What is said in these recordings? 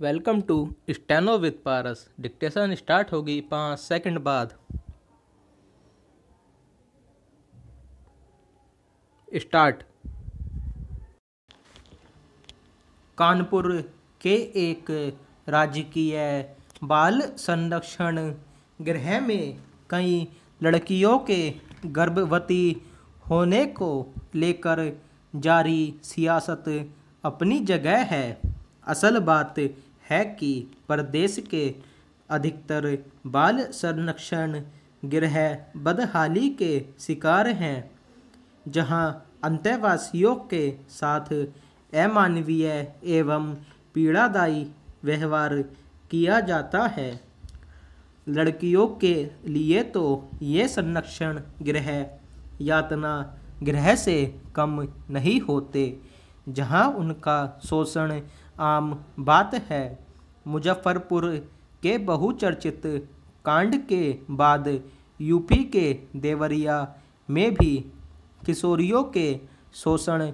welcome to steno with Paras dictation start होगी पाँच second बाद स्टार्ट कानपुर के एक राजकीय बाल संरक्षण गृह में कई लड़कियों के गर्भवती होने को लेकर जारी सियासत अपनी जगह है असल बात है कि प्रदेश के अधिकतर बाल संरक्षण गृह बदहाली के शिकार हैं जहां अंतर्वासियों के साथ अमानवीय एवं पीड़ादायी व्यवहार किया जाता है लड़कियों के लिए तो ये संरक्षण गृह यातना गृह से कम नहीं होते जहां उनका शोषण आम बात है मुजफ्फरपुर के बहुचर्चित कांड के बाद यूपी के देवरिया में भी किशोरियों के शोषण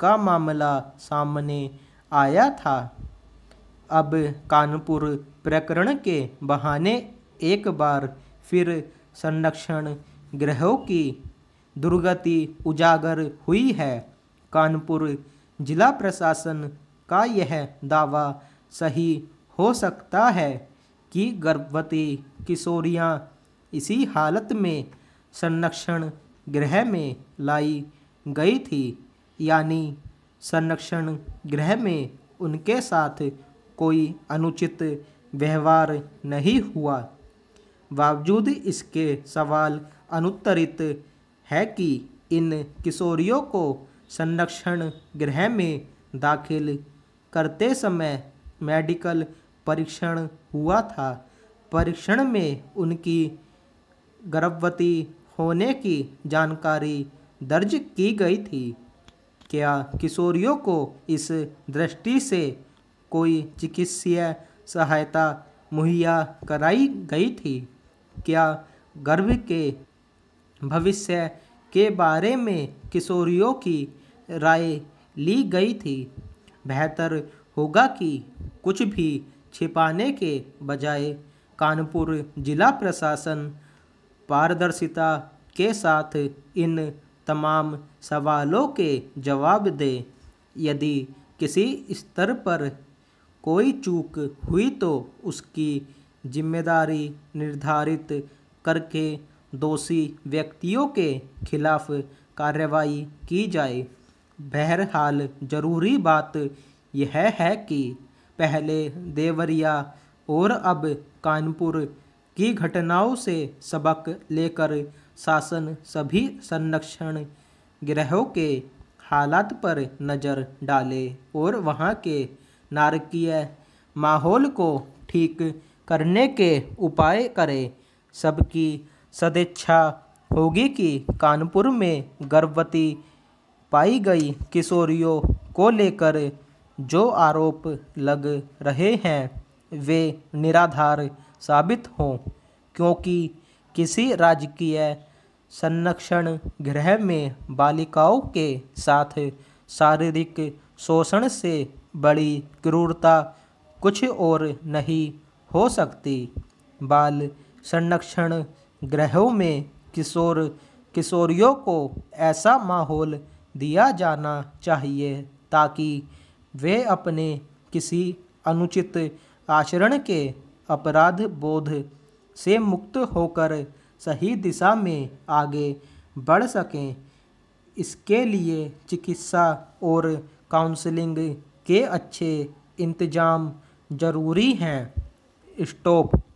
का मामला सामने आया था अब कानपुर प्रकरण के बहाने एक बार फिर संरक्षण ग्रहों की दुर्गति उजागर हुई है कानपुर जिला प्रशासन का यह दावा सही हो सकता है कि गर्भवती किशोरियाँ इसी हालत में संरक्षण गृह में लाई गई थी यानी संरक्षण गृह में उनके साथ कोई अनुचित व्यवहार नहीं हुआ बावजूद इसके सवाल अनुत्तरित है कि इन किशोरियों को संरक्षण गृह में दाखिल करते समय मेडिकल परीक्षण हुआ था परीक्षण में उनकी गर्भवती होने की जानकारी दर्ज की गई थी क्या किशोरियों को इस दृष्टि से कोई चिकित्सीय सहायता मुहैया कराई गई थी क्या गर्भ के भविष्य के बारे में किशोरियों की राय ली गई थी बेहतर होगा कि कुछ भी छिपाने के बजाय कानपुर जिला प्रशासन पारदर्शिता के साथ इन तमाम सवालों के जवाब दे यदि किसी स्तर पर कोई चूक हुई तो उसकी जिम्मेदारी निर्धारित करके दोषी व्यक्तियों के खिलाफ कार्रवाई की जाए बहरहाल ज़रूरी बात यह है कि पहले देवरिया और अब कानपुर की घटनाओं से सबक लेकर शासन सभी संरक्षण ग्रहों के हालात पर नज़र डाले और वहाँ के नारकीय माहौल को ठीक करने के उपाय करे सबकी सदेच्छा होगी कि कानपुर में गर्भवती पाई गई किशोरियों को लेकर जो आरोप लग रहे हैं वे निराधार साबित हों क्योंकि किसी राजकीय संरक्षण गृह में बालिकाओं के साथ शारीरिक शोषण से बड़ी क्रूरता कुछ और नहीं हो सकती बाल संरक्षण गृहों में किशोर किशोरियों को ऐसा माहौल दिया जाना चाहिए ताकि वे अपने किसी अनुचित आचरण के अपराध बोध से मुक्त होकर सही दिशा में आगे बढ़ सकें इसके लिए चिकित्सा और काउंसलिंग के अच्छे इंतजाम ज़रूरी हैं स्टॉप